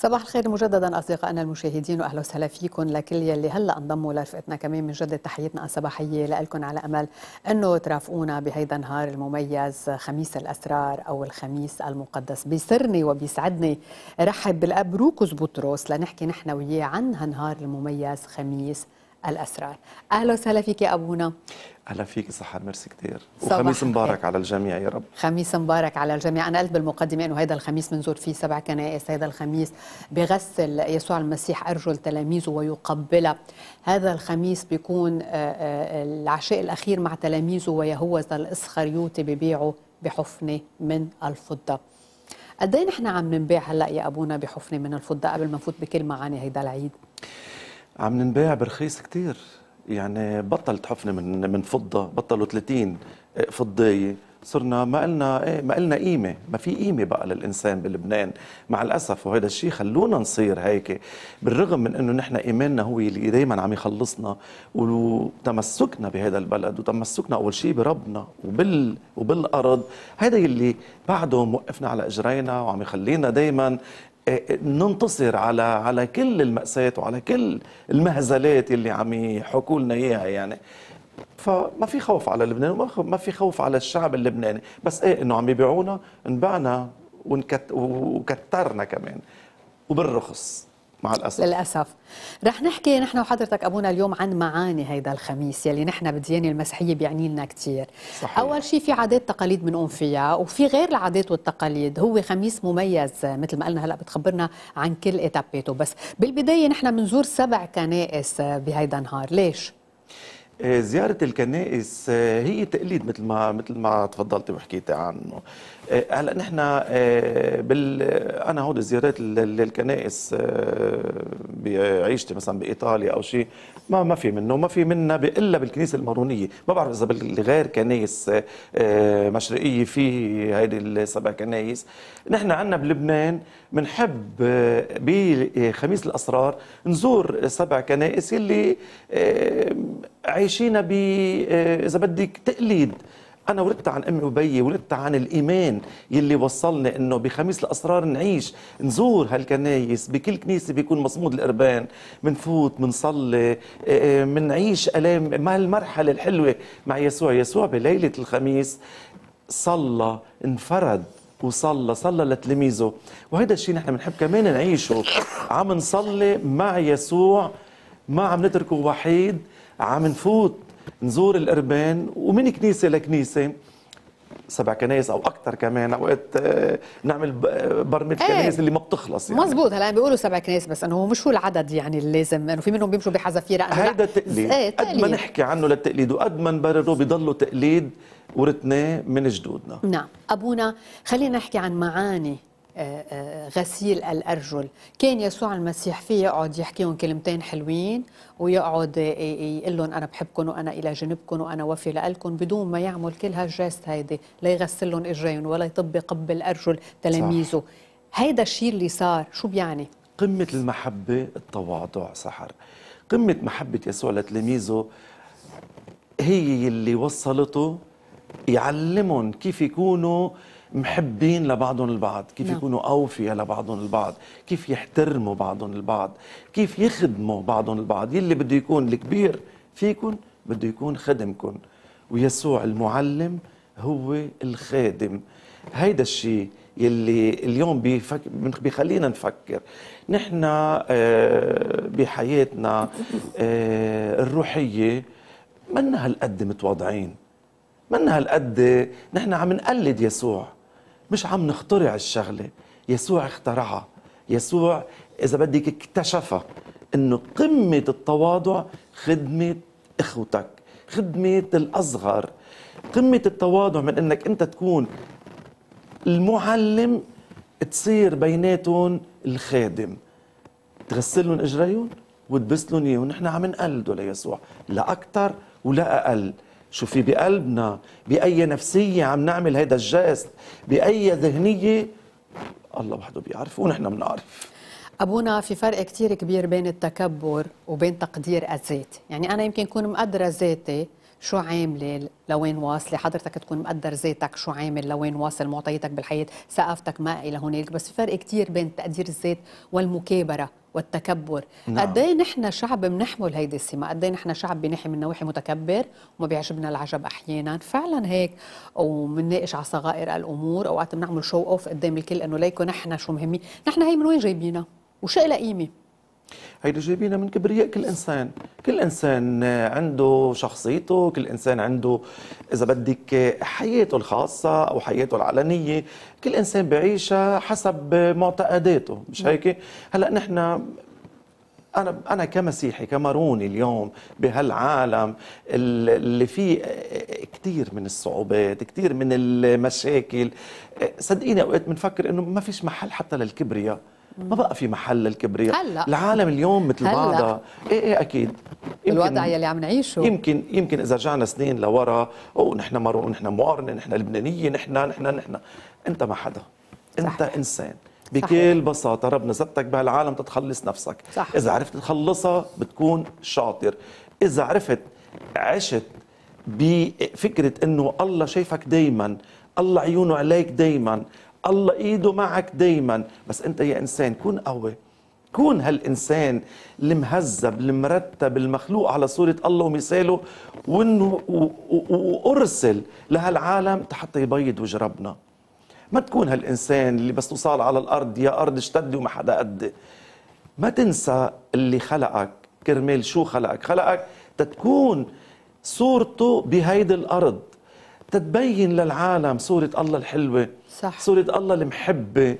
صباح الخير مجددا اصدقائنا المشاهدين واهلا وسهلا فيكم لكل يلي هلا انضموا لرفقتنا كمان من جد تحيتنا الصباحيه لكم على امل انه ترافقونا بهيدا النهار المميز خميس الاسرار او الخميس المقدس بيسرني وبيسعدني رحب بالاب روكوس بطرس لنحكي نحن وياه عن هالنهار المميز خميس الأسرار أهلا وسهلا فيك يا أبونا أهلا فيك صحة ميرسي كثير وخميس مبارك على الجميع يا رب خميس مبارك على الجميع أنا قلت بالمقدمة أنه هذا الخميس بنزور فيه سبع كنائس هذا الخميس بغسل يسوع المسيح أرجل تلاميذه ويقبلها هذا الخميس بيكون آه، آه، العشاء الأخير مع تلاميذه ويهوذا الإسخريوطي ببيعه بحفنة من الفضة قد ايه نحن عم نبيع هلا يا ابونا بحفنه من الفضه قبل ما نفوت بكلمه عن هيدا العيد عم ننباع برخيص كتير يعني بطلت حفنه من من فضه بطلوا 30 آه، فضية صرنا ما قلنا ايه ما قلنا قيمه ما في قيمه بقى للانسان بلبنان مع الاسف وهذا الشيء خلونا نصير هيك بالرغم من انه نحن ايماننا هو اللي دائما عم يخلصنا وتمسكنا بهذا البلد وتمسكنا اول شيء بربنا وبال وبالارض هذا اللي بعده موقفنا على اجرينا وعم يخلينا دائما إيه، إيه، ننتصر على على كل المأساة وعلى كل المهزلات اللي عم يحكوا لنا اياها يعني فما في خوف على لبنان وما في خوف على الشعب اللبناني بس ايه انه عم يبيعونا انبعنا ونكت وكترنا كمان وبالرخص مع الاسف للاسف رح نحكي نحن وحضرتك ابونا اليوم عن معاني هيدا الخميس يلي نحن بالديانه المسيحيه بيعني لنا كثير اول شيء في عادات تقاليد بنقوم فيها وفي غير العادات والتقاليد هو خميس مميز مثل ما قلنا هلا بتخبرنا عن كل اتابيته بس بالبدايه نحن بنزور سبع كنائس بهيدا النهار ليش آه، زيارة الكنائس آه، هي تقليد مثل ما مثل ما تفضلت وحكيت عنه آه، هلا نحن بال انا هود الزيارات للكنائس بعيشتي مثلا بايطاليا او شيء ما ما في منه ما في منا الا بالكنيسه المارونيه ما بعرف اذا بالغير كنائس مشرقيه في هيدي السبع كنائس نحن عندنا بلبنان بنحب بخميس الاسرار نزور سبع كنائس اللي عيش عايشين ب آه، اذا بدك تقليد انا ولدت عن امي وبيي ولدت عن الايمان يلي وصلني انه بخميس الاسرار نعيش نزور هالكنايس بكل كنيسه بيكون مصمود الاربان بنفوت بنصلي بنعيش آه، آه، الام ما المرحله الحلوه مع يسوع يسوع بليله الخميس صلى انفرد وصلى صلى لتلاميذه وهذا الشيء نحن بنحب كمان نعيشه عم نصلي مع يسوع ما عم نتركه وحيد عم نفوت نزور القربان ومن كنيسه لكنيسه سبع كنايس او اكثر كمان اوقات آه، نعمل آه، برمجه ايه. كنايس اللي ما بتخلص يعني مزبوط هلا بيقولوا سبع كنايس بس انه هو مش هو العدد يعني اللي لازم انه في منهم بيمشوا بحذافير هيدا تقليد ايه قد ما نحكي عنه للتقليد وقد ما نبرره بضله تقليد ورثناه من جدودنا نعم ابونا خلينا نحكي عن معاني غسيل الأرجل كان يسوع المسيح فيه يقعد يحكيهم كلمتين حلوين ويقعد يقول لهم أنا بحبكم وأنا إلى جنبكم وأنا وفي لكم بدون ما يعمل كل هالجاست هيدي لا يغسل لهم إجرين ولا يطب قب الأرجل تلاميذه هيدا الشيء اللي صار شو بيعني؟ قمة المحبة التواضع سحر قمة محبة يسوع لتلاميذه هي اللي وصلته يعلمهم كيف يكونوا محبين لبعضهم البعض كيف نعم. يكونوا أوفية لبعضهم البعض كيف يحترموا بعضهم البعض كيف يخدموا بعضهم البعض يلي بده يكون الكبير فيكم بده يكون خدمكم ويسوع المعلم هو الخادم هيدا الشيء يلي اليوم بيفك... بيخلينا نفكر نحن آه، بحياتنا آه، الروحيه منا هالقد متواضعين منا هالقد نحن عم نقلد يسوع مش عم نخترع الشغله يسوع اخترعها يسوع اذا بدك اكتشفها انه قمه التواضع خدمه اخوتك خدمه الاصغر قمه التواضع من انك انت تكون المعلم تصير بيناتهم الخادم تغسلهم اجريهم وتبسلهم لهم ونحن عم نقلده ليسوع لا اكثر ولا اقل شوفي بقلبنا بأي نفسية عم نعمل هيدا الجاس بأي ذهنية الله وحده بيعرف ونحن بنعرف أبونا في فرق كتير كبير بين التكبر وبين تقدير الذات يعني أنا يمكن كون مقدرة ذاتي شو عامله لوين واصله حضرتك تكون مقدر ذاتك شو عامل لوين واصل معطياتك بالحياه ثقافتك ما الى هنالك بس في فرق كثير بين تقدير الذات والمكابره والتكبر نعم. قد ايه نحن شعب بنحمل هيدي السمه قد ايه نحن شعب بنحي من نواحي متكبر وما بيعجبنا العجب احيانا فعلا هيك ومنناقش على صغائر الامور اوقات بنعمل شو اوف قدام الكل انه ليكو نحن شو مهمين نحن هي من وين جايبينها وشو لها قيمه هيدي جايبينها من كبرياء كل انسان كل انسان عنده شخصيته كل انسان عنده اذا بدك حياته الخاصه او حياته العلنيه كل انسان بعيشها حسب معتقداته مش هيك هلا نحن انا انا كمسيحي كماروني اليوم بهالعالم اللي فيه كثير من الصعوبات كثير من المشاكل صدقيني اوقات بنفكر انه ما فيش محل حتى للكبرياء ما بقى في محل للكبرياء هلا العالم اليوم مثل بعضها ايه ايه اكيد الوضع يلي عم نعيشه يمكن يمكن اذا رجعنا سنين لورا او نحن مرو نحن مقارنه نحن لبنانيه نحن نحن نحن انت ما حدا انت صحيح. انسان بكل بساطه ربنا ستك بهالعالم تتخلص نفسك صح. اذا عرفت تخلصها بتكون شاطر اذا عرفت عشت بفكره انه الله شايفك دائما الله عيونه عليك دائما الله ايده معك دايما بس انت يا انسان كون قوي كون هالإنسان المهذب المرتب المخلوق على صورة الله ومثاله وإنه وأرسل لهالعالم حتى يبيض وجه ربنا ما تكون هالإنسان اللي بس توصل على الأرض يا أرض اشتدي وما حدا قدي ما تنسى اللي خلقك كرمال شو خلقك خلقك تتكون صورته بهيدي الأرض تتبين للعالم صورة الله الحلوة صح. صورة الله المحبة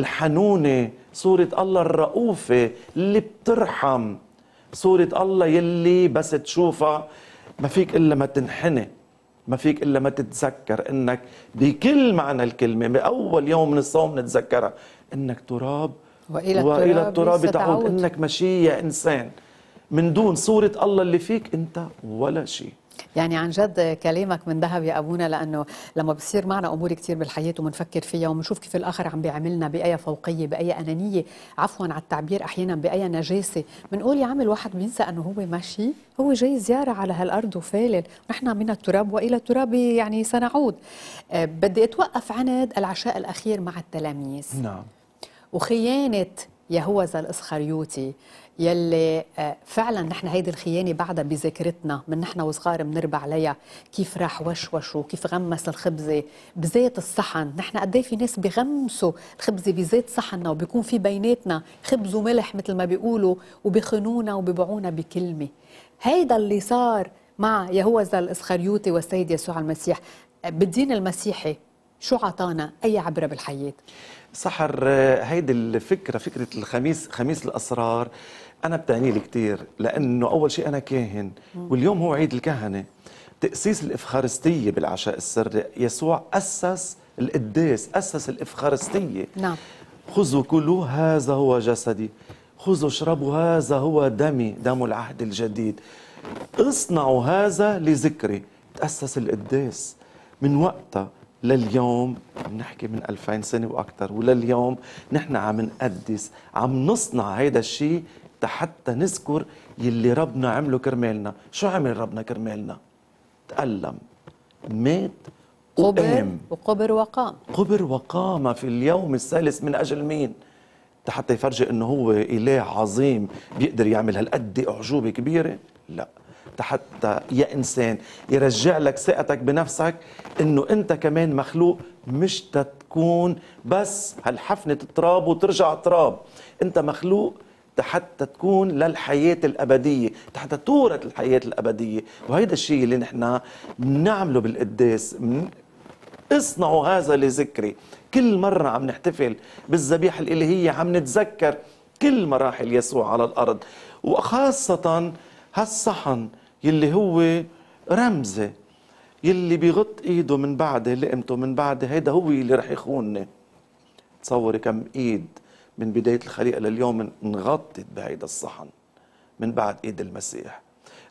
الحنونة صورة الله الرؤوفة اللي بترحم صورة الله يلي بس تشوفها ما فيك إلا ما تنحني ما فيك إلا ما تتذكر إنك بكل معنى الكلمة بأول يوم من الصوم نتذكرها إنك تراب وإلى التراب, وإلى التراب تعود إنك مشي يا إنسان من دون صورة الله اللي فيك أنت ولا شيء يعني عن جد كلامك من ذهب يا ابونا لانه لما بصير معنا امور كثير بالحياه وبنفكر فيها وبنشوف كيف الاخر عم بيعاملنا باي فوقيه باي انانيه عفوا على التعبير احيانا باي نجاسه بنقول يا عم الواحد بينسى انه هو ماشي هو جاي زياره على هالارض وفالل نحن من التراب والى التراب يعني سنعود آه، بدي اتوقف عند العشاء الاخير مع التلاميذ نعم وخيانه يهوذا الاسخريوطي يلي آه، فعلا نحن هيدي الخيانه بعدها بذاكرتنا من نحن وصغار بنربى عليها كيف راح وشوش وكيف غمس الخبزه بزيت الصحن نحن قد إيه في ناس بغمسوا الخبزه بزيت صحننا وبيكون في بيناتنا خبز وملح مثل ما بيقولوا وبخنونا وببيعونا بكلمه هيدا اللي صار مع يهوذا الاسخريوطي والسيد يسوع المسيح بالدين المسيحي شو عطانا اي عبره بالحياه سحر آه، هيدي الفكره فكره الخميس خميس الاسرار انا بتعني لي كثير لانه اول شيء انا كاهن واليوم هو عيد الكهنه تاسيس الافخارستيه بالعشاء السري يسوع اسس القداس اسس الافخارستيه نعم خذوا كلوا هذا هو جسدي خذوا اشربوا هذا هو دمي دم العهد الجديد اصنعوا هذا لذكري تأسس القداس من وقتها لليوم بنحكي من 2000 سنة وأكثر ولليوم نحن عم نقدس عم نصنع هيدا الشيء حتى نذكر يلي ربنا عمله كرمالنا شو عمل ربنا كرمالنا تألم مات وقام وقبر وقام قبر وقام في اليوم الثالث من أجل مين حتى يفرجي انه هو اله عظيم بيقدر يعمل هالقد اعجوبه كبيره لا حتى يا انسان يرجع لك ثقتك بنفسك انه انت كمان مخلوق مش تتكون بس هالحفنه تراب وترجع تراب انت مخلوق حتى تكون للحياة الأبدية حتى تورث الحياة الأبدية وهيدا الشيء اللي نحن بنعمله بالقداس اصنعوا هذا لذكري كل مرة عم نحتفل بالذبيحة الإلهية عم نتذكر كل مراحل يسوع على الأرض وخاصة هالصحن يلي هو رمزي يلي بيغط ايده من بعد لقمته من بعد هيدا هو اللي رح يخونني تصوري كم ايد من بداية الخليقة لليوم انغطت بهيدا الصحن من بعد ايد المسيح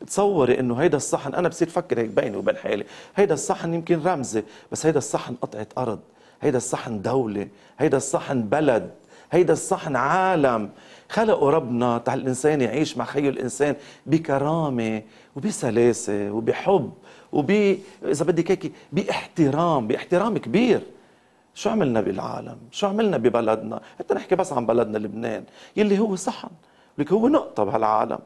تصوري انه هيدا الصحن انا بصير فكر هيك بيني وبين حالي هيدا الصحن يمكن رمزي بس هيدا الصحن قطعة ارض هيدا الصحن دولة هيدا الصحن بلد هيدا الصحن عالم خلقه ربنا تاع الانسان يعيش مع خيو الانسان بكرامه وبسلاسه وبحب وب اذا بدك هيك باحترام باحترام كبير شو عملنا بالعالم شو عملنا ببلدنا حتى نحكي بس عن بلدنا لبنان يلي هو صحن لك هو نقطة بهالعالم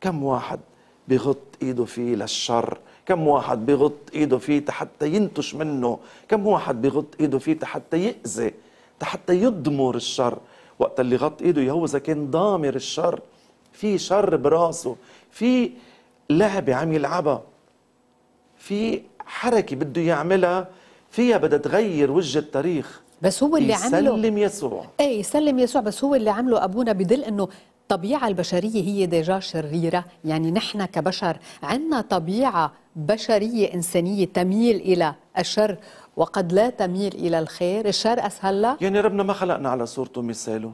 كم واحد بغط ايده فيه للشر كم واحد بغط ايده فيه حتى ينتش منه كم واحد بغط ايده فيه حتى يأذي حتى يضمر الشر وقت اللي غط ايده يهوذا كان ضامر الشر في شر براسه في لعبة عم يلعبها في حركة بده يعملها فيها بدها تغير وجه التاريخ بس هو اللي عمله إيه، يسلم يسوع اي سلم يسوع بس هو اللي عمله ابونا بدل انه الطبيعة البشرية هي ديجا شريرة يعني نحن كبشر عندنا طبيعة بشرية إنسانية تميل إلى الشر وقد لا تميل إلى الخير الشر أسهل لها يعني ربنا ما خلقنا على صورته ومثاله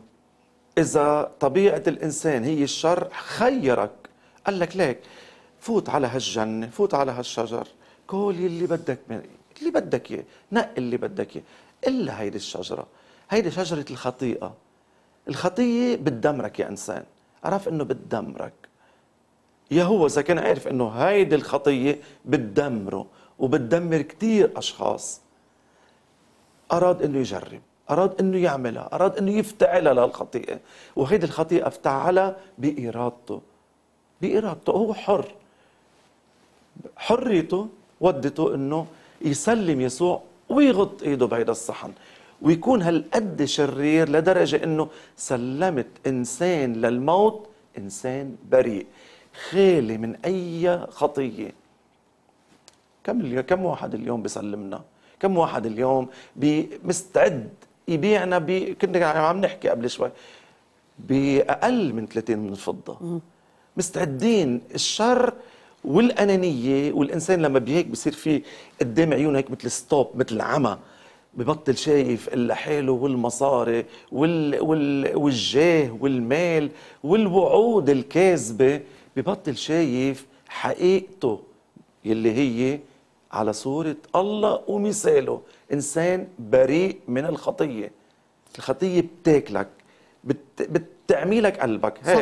إذا طبيعة الإنسان هي الشر خيرك قال لك ليك فوت على هالجنة فوت على هالشجر كل اللي بدك منه اللي بدك اياه نق اللي بدك اياه الا هيدي الشجره هيدي شجره الخطيئه الخطيه بتدمرك يا انسان عرف انه بتدمرك يا هو اذا كان عارف انه هيدي الخطيه بتدمره وبتدمر كثير اشخاص اراد انه يجرب اراد انه يعملها اراد انه يفتعلها للخطيئه وهيدي الخطيئه افتعلها بارادته بارادته هو حر حريته ودته انه يسلم يسوع ويغط ايده بهيدا الصحن ويكون هالقد شرير لدرجة انه سلمت انسان للموت انسان بريء خالي من اي خطية كم كم واحد اليوم بيسلمنا كم واحد اليوم مستعد يبيعنا ب كنا عم نحكي قبل شوي باقل من 30 من الفضه مستعدين الشر والانانيه والانسان لما بهيك بصير في قدام عيونه هيك مثل ستوب مثل عمى ببطل شايف الا حاله والمصاري وال... وال... والجاه والمال والوعود الكاذبه ببطل شايف حقيقته يلي هي على صورة الله ومثاله إنسان بريء من الخطية الخطية بتاكلك بت... بتعميلك قلبك صح.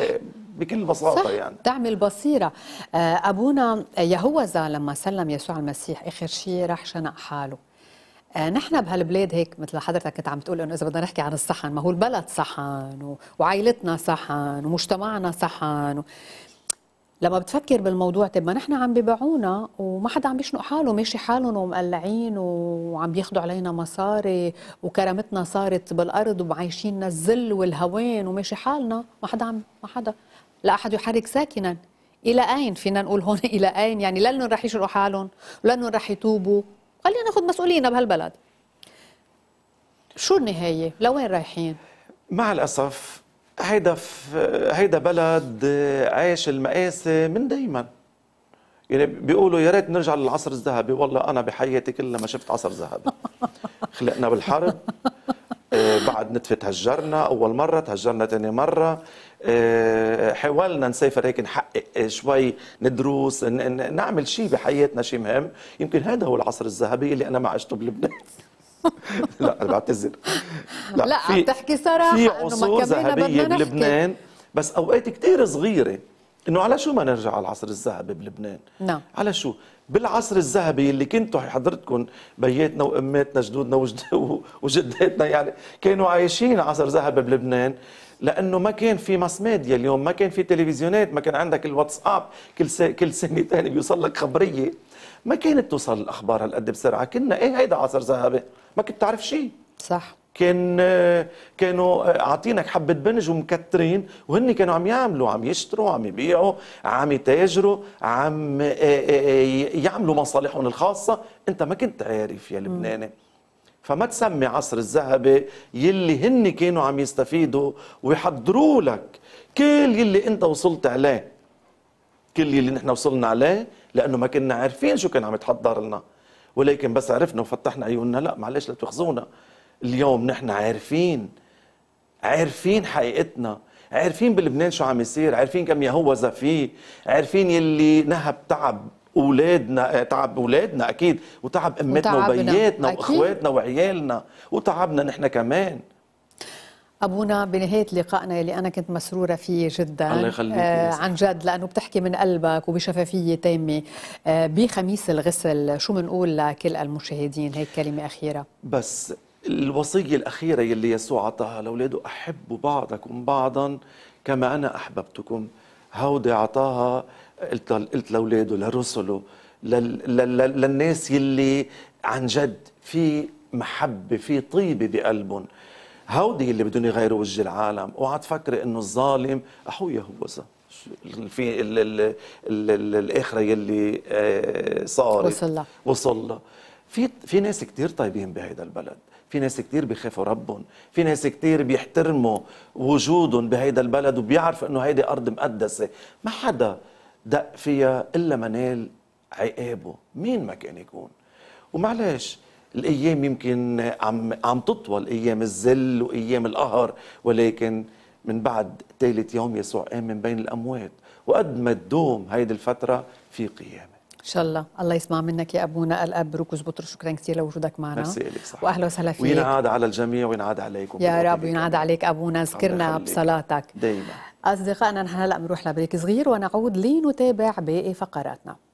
بكل بساطه صح يعني دعم البصيره آه، ابونا يهوذا لما سلم يسوع المسيح اخر شيء راح شنق حاله آه، نحن بهالبلاد هيك مثل حضرتك كنت عم تقول انه اذا بدنا نحكي عن الصحن ما هو البلد صحن وعائلتنا صحن ومجتمعنا صحن و... لما بتفكر بالموضوع طيب ما نحن عم ببيعونا وما حدا عم بيشنق حاله ماشي حالهم ومقلعين وعم بياخذوا علينا مصاري وكرامتنا صارت بالارض وعايشين الذل والهوان وماشي حالنا ما حدا عم ما حدا لا أحد يحرك ساكنا إلى أين فينا نقول هون إلى أين يعني لأنهم رح يشرقوا حالهم ولأنهم رح يتوبوا خلينا ناخذ مسؤولينا بهالبلد شو النهاية لوين رايحين مع الأسف هيدا هيدا بلد عايش المآسي من دايما يعني بيقولوا يا ريت نرجع للعصر الذهبي والله انا بحياتي كلها ما شفت عصر ذهبي خلقنا بالحرب بعد نتفة تهجرنا أول مرة تهجرنا ثاني مرة آه، آه، حاولنا نسافر هيك نحقق آه، شوي ندروس نعمل شيء بحياتنا شيء مهم يمكن هذا هو العصر الذهبي اللي أنا ما عشته بلبنان لا بعتذر لا, لا عم تحكي صراحه في عصور ذهبيه بلبنان بس اوقات كثير صغيره انه على شو ما نرجع على العصر الذهبي بلبنان نعم على شو بالعصر الذهبي اللي كنتوا حضرتكم بياتنا واماتنا جدودنا وجداتنا يعني كانوا عايشين عصر ذهبي بلبنان لانه ما كان في ماس ميديا اليوم ما كان في تلفزيونات ما كان عندك الواتساب كل سنة كل سنه ثانيه بيوصل لك خبريه ما كانت توصل الاخبار هالقد بسرعه كنا ايه هيدا عصر ذهبي ما كنت تعرف شيء صح كان كانوا عاطينك حبه بنج ومكترين وهن كانوا عم يعملوا عم يشتروا عم يبيعوا عم يتاجروا عم آه، آه، آه، يعملوا مصالحهم الخاصه انت ما كنت عارف يا لبناني فما تسمي عصر الذهبي يلي هن كانوا عم يستفيدوا ويحضروا لك كل يلي انت وصلت عليه كل يلي نحن وصلنا عليه لانه ما كنا عارفين شو كان عم يتحضر لنا ولكن بس عرفنا وفتحنا عيوننا لا معلش لا تخزونا اليوم نحن عارفين عارفين حقيقتنا عارفين بلبنان شو عم يصير عارفين كم يهوز فيه عارفين يلي نهب تعب اولادنا تعب اولادنا اكيد وتعب امتنا وبياتنا واخواتنا وعيالنا وتعبنا نحن كمان ابونا بنهايه لقائنا اللي انا كنت مسروره فيه جدا الله يخليك آه عن جد لانه بتحكي من قلبك وبشفافيه تامه آه بخميس الغسل شو بنقول لكل المشاهدين هيك كلمه اخيره بس الوصية الأخيرة يلي يسوع عطاها لأولاده أحبوا بعضكم بعضا كما أنا أحببتكم هودي عطاها قلت قلت لأولاده لرسله للناس يلي عن جد في محبة في طيبة بقلبهم هودي اللي بدهم يغيروا وجه العالم اوعى تفكري انه الظالم اخويا هو في الاخره يلي آه، صارت وصل لها وصل في في ناس كثير طيبين بهيدا البلد في ناس كتير بيخافوا ربهم في ناس كتير بيحترموا وجودهم بهيدا البلد وبيعرفوا انه هيدي ارض مقدسه ما حدا دق فيها الا ما نال عقابه مين ما كان يكون ومعلش الايام يمكن عم عم تطول ايام الذل وايام القهر ولكن من بعد ثالث يوم يسوع قام من بين الاموات وقد ما تدوم هيدي الفتره في قيامه ان شاء الله الله يسمع منك يا ابونا الاب ركز بطر شكرا كثير لوجودك معنا ميرسي واهلا وسهلا فيك وينعاد على الجميع وينعاد عليكم يا رب وينعاد عليك ابونا اذكرنا بصلاتك دائما اصدقائنا نحن هلا بنروح لبريك صغير ونعود لنتابع باقي فقراتنا